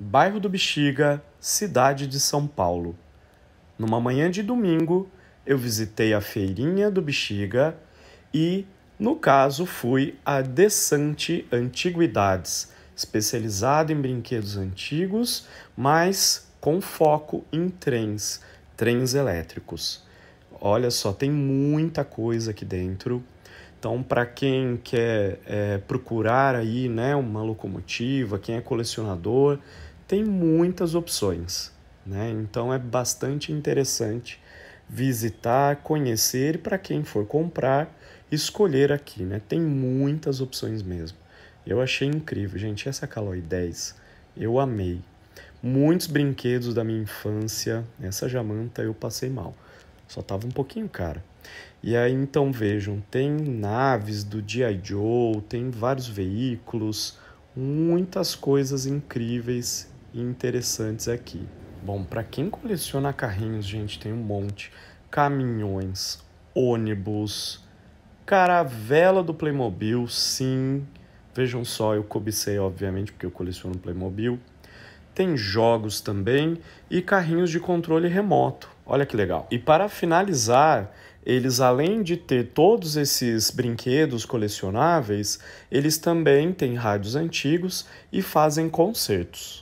bairro do Bexiga, cidade de São Paulo. Numa manhã de domingo, eu visitei a feirinha do Bexiga e, no caso, fui à Desante Antiguidades, especializada em brinquedos antigos, mas com foco em trens, trens elétricos. Olha só, tem muita coisa aqui dentro. Então, para quem quer é, procurar aí, né, uma locomotiva, quem é colecionador, tem muitas opções, né? Então é bastante interessante visitar, conhecer e para quem for comprar, escolher aqui, né? Tem muitas opções mesmo. Eu achei incrível, gente, essa Caloi 10 eu amei. Muitos brinquedos da minha infância, essa jamanta eu passei mal. Só tava um pouquinho cara. E aí então vejam, tem naves do G.I. Joe, tem vários veículos, muitas coisas incríveis e interessantes aqui. Bom, para quem coleciona carrinhos, gente, tem um monte. Caminhões, ônibus, caravela do Playmobil, sim. Vejam só, eu cobicei, obviamente, porque eu coleciono Playmobil tem jogos também e carrinhos de controle remoto. Olha que legal. E para finalizar, eles além de ter todos esses brinquedos colecionáveis, eles também têm rádios antigos e fazem concertos.